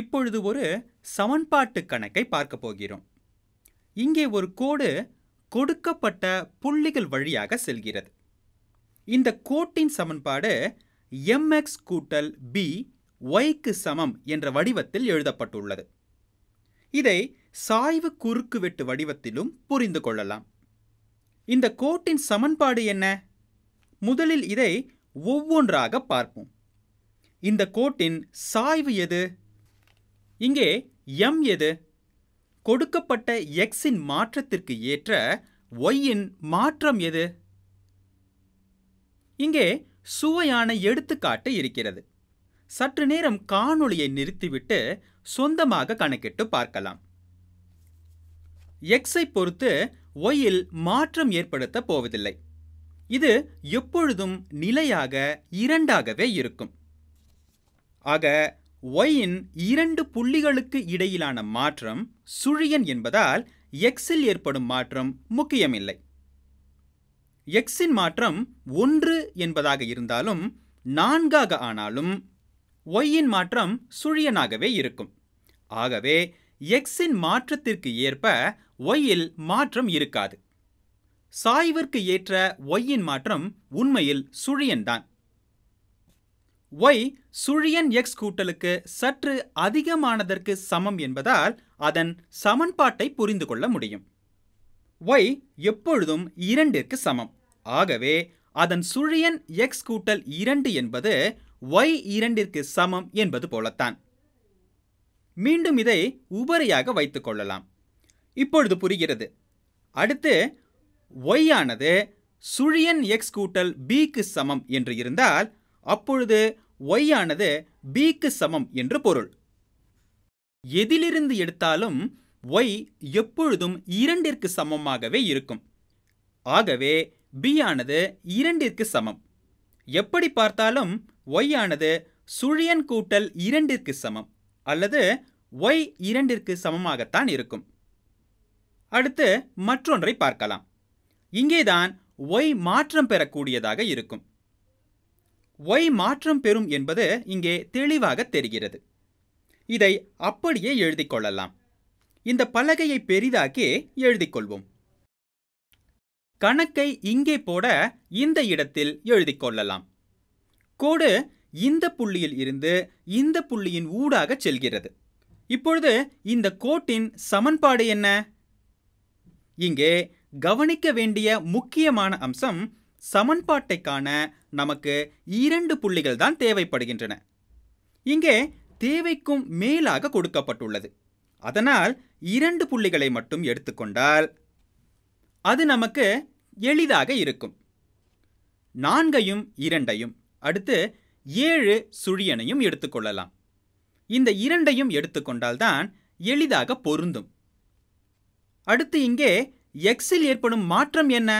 இப்பொழுது ஒரு சமன்பாட்டு கணக்கை பார்க்க போகிறோம் இங்கே ஒரு கோடு கொடுக்கப்பட்ட புள்ளிகள் வழியாக செல்கிறது இந்த கோட்டின் சமன்பாடு எம்எக்ஸ் கூட்டல் பி ஒய்க்கு சமம் என்ற வடிவத்தில் எழுதப்பட்டுள்ளது இதை சாய்வு குறுக்குவெட்டு வடிவத்திலும் புரிந்து கொள்ளலாம் இந்த கோட்டின் சமன்பாடு என்ன முதலில் இதை ஒவ்வொன்றாக பார்ப்போம் இந்த கோட்டின் சாய்வு எது இங்கே எம் எது கொடுக்கப்பட்ட எக்ஸின் மாற்றத்திற்கு ஏற்ற ஒய்யின் மாற்றம் எது இங்கே சுவையான எடுத்துக்காட்டு இருக்கிறது சற்று நேரம் காணொளியை நிறுத்திவிட்டு சொந்தமாக கணக்கிட்டு பார்க்கலாம் எக்ஸை பொறுத்து ஒயில் மாற்றம் ஏற்படுத்த போவதில்லை இது எப்பொழுதும் நிலையாக இரண்டாகவே இருக்கும் ஆக ஒயின் இரண்டு புள்ளிகளுக்கு இடையிலான மாற்றம் சுழியன் என்பதால் எக்ஸில் ஏற்படும் மாற்றம் முக்கியமில்லை எக்ஸின் மாற்றம் ஒன்று என்பதாக இருந்தாலும் நான்காக ஆனாலும் ஒய்யின் மாற்றம் சுழியனாகவே இருக்கும் ஆகவே எக்ஸின் மாற்றத்திற்கு ஏற்ப ஒய்யில் மாற்றம் இருக்காது சாய்விற்கு ஏற்ற ஒய்யின் மாற்றம் உண்மையில் சுழியன்தான் ஒய் சுழியன் எக்ஸ் கூட்டலுக்கு சற்று அதிகமானதற்கு சமம் என்பதால் அதன் சமன்பாட்டை புரிந்து கொள்ள முடியும் ஒய் எப்பொழுதும் இரண்டிற்கு சமம் ஆகவே அதன் சுழியன் எக்ஸ் கூட்டல் இரண்டு என்பது ஒய் இரண்டிற்கு சமம் என்பது போலத்தான் மீண்டும் இதை உபரியாக வைத்துக் கொள்ளலாம் இப்பொழுது புரிகிறது அடுத்து ஒய் ஆனது சுழியன் எக்ஸ் கூட்டல் பிக்கு சமம் என்று இருந்தால் அப்பொழுது ஒய் ஆனது பிக்கு சமம் என்று பொருள் எதிலிருந்து எடுத்தாலும் ஒய் எப்பொழுதும் இரண்டிற்கு சமமாகவே இருக்கும் ஆகவே பி ஆனது இரண்டிற்கு சமம் எப்படி பார்த்தாலும் ஒய் ஆனது சுழியன் கூட்டல் இரண்டிற்கு சமம் அல்லது ஒய் இரண்டிற்கு சமமாகத்தான் இருக்கும் அடுத்து மற்றொன்றை பார்க்கலாம் இங்கேதான் ஒய் மாற்றம் பெறக்கூடியதாக இருக்கும் ஒய் மாற்றம் பெறும் என்பது இங்கே தெளிவாக தெரிகிறது இதை அப்படியே எழுதி கொள்ளலாம் இந்த பலகையை பெரிதாக்கி எழுதி கொள்வோம் கணக்கை இங்கே போட இந்த இடத்தில் எழுதி கொள்ளலாம் கோடு இந்த புள்ளியில் இருந்து இந்த புள்ளியின் ஊடாக செல்கிறது இப்பொழுது இந்த கோட்டின் சமன்பாடு என்ன இங்கே கவனிக்க வேண்டிய முக்கியமான அம்சம் சமன்பாட்டை காண நமக்கு இரண்டு புள்ளிகள் தான் தேவைப்படுகின்றன இங்கே தேவைக்கும் மேலாக கொடுக்கப்பட்டுள்ளது அதனால் இரண்டு புள்ளிகளை மட்டும் எடுத்துக்கொண்டால் அது நமக்கு எளிதாக இருக்கும் நான்கையும் இரண்டையும் அடுத்து ஏழு சுழியனையும் எடுத்துக்கொள்ளலாம் இந்த இரண்டையும் எடுத்துக்கொண்டால்தான் எளிதாக பொருந்தும் அடுத்து இங்கே எக்ஸில் ஏற்படும் மாற்றம் என்ன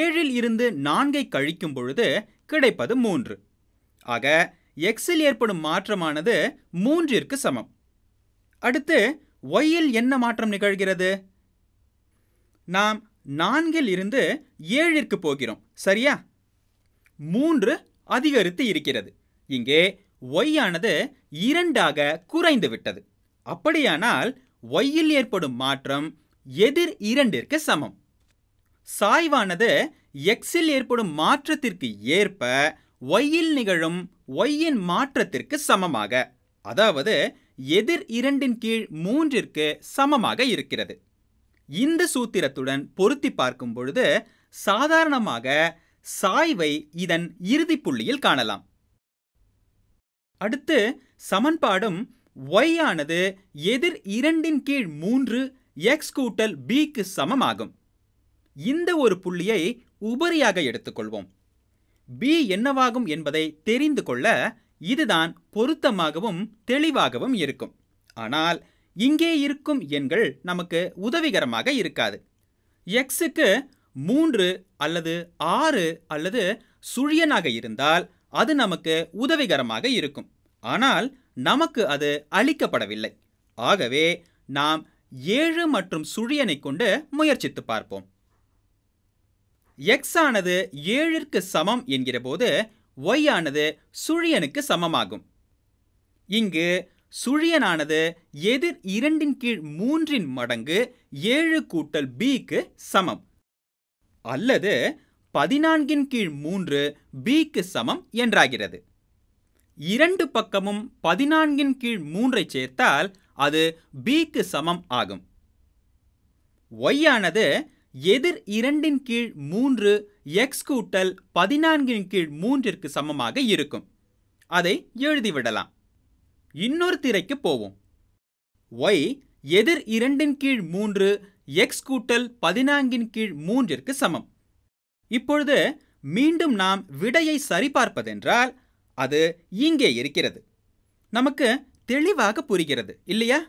ஏழில் இருந்து நான்கை கழிக்கும் பொழுது கிடைப்பது மூன்று ஆக எக்ஸில் ஏற்படும் மாற்றமானது மூன்றிற்கு சமம் அடுத்து ஒய்யில் என்ன மாற்றம் நிகழ்கிறது நாம் நான்கில் இருந்து ஏழிற்கு போகிறோம் சரியா மூன்று அதிகரித்து இருக்கிறது இங்கே ஒய்யானது இரண்டாக குறைந்து விட்டது அப்படியானால் ஒய்யில் ஏற்படும் மாற்றம் எதிர் இரண்டிற்கு சமம் சாய்வானது எக்ஸில் ஏற்படும் மாற்றத்திற்கு ஏற்ப ஒய்யில் நிகழும் ஒய்யின் மாற்றத்திற்கு சமமாக அதாவது எதிர் இரண்டின் கீழ் மூன்றிற்கு சமமாக இருக்கிறது இந்த சூத்திரத்துடன் பொருத்தி பார்க்கும் பொழுது சாதாரணமாக சாய்வை இதன் இறுதி புள்ளியில் காணலாம் அடுத்து சமன்பாடும் ஒய் ஆனது எதிர் இரண்டின் கீழ் மூன்று எக்ஸ் கூட்டல் பிக்கு சமமாகும் இந்த ஒரு புள்ளியை உபரியாக எடுத்துக்கொள்வோம் பி என்னவாகும் என்பதை தெரிந்து கொள்ள இதுதான் பொருத்தமாகவும் தெளிவாகவும் இருக்கும் ஆனால் இங்கே இருக்கும் எண்கள் நமக்கு உதவிகரமாக இருக்காது எக்ஸுக்கு மூன்று அல்லது ஆறு அல்லது சுழியனாக இருந்தால் அது நமக்கு உதவிகரமாக இருக்கும் ஆனால் நமக்கு அது அளிக்கப்படவில்லை ஆகவே நாம் ஏழு மற்றும் சுழியனை கொண்டு முயற்சித்து பார்ப்போம் x ஆனது ஏழிற்கு சமம் என்கிற போது ஒய் ஆனது சுழியனுக்கு சமமாகும் இங்கு சுழியனானது எதிர் இரண்டின் கீழ் மூன்றின் மடங்கு ஏழு கூட்டல் பிக்கு சமம் அல்லது பதினான்கின் கீழ் மூன்று பிக்கு சமம் என்றாகிறது இரண்டு பக்கமும் பதினான்கின் கீழ் மூன்றை சேர்த்தால் அது பிக்கு சமம் ஆகும் ஒய்யானது எதிர் இரண்டின் கீழ் மூன்று எக்ஸ் கூட்டல் பதினான்கின் கீழ் மூன்றிற்கு சமமாக இருக்கும் அதை எழுதிவிடலாம் இன்னொரு திரைக்கு போவோம் ஒய் எதிர் இரண்டின் கீழ் மூன்று எக்ஸ் கூட்டல் பதினான்கின் கீழ் மூன்றிற்கு சமம் இப்பொழுது மீண்டும் நாம் விடையை சரிபார்ப்பதென்றால் அது இங்கே இருக்கிறது நமக்கு தெளிவாக புரிகிறது இல்லையா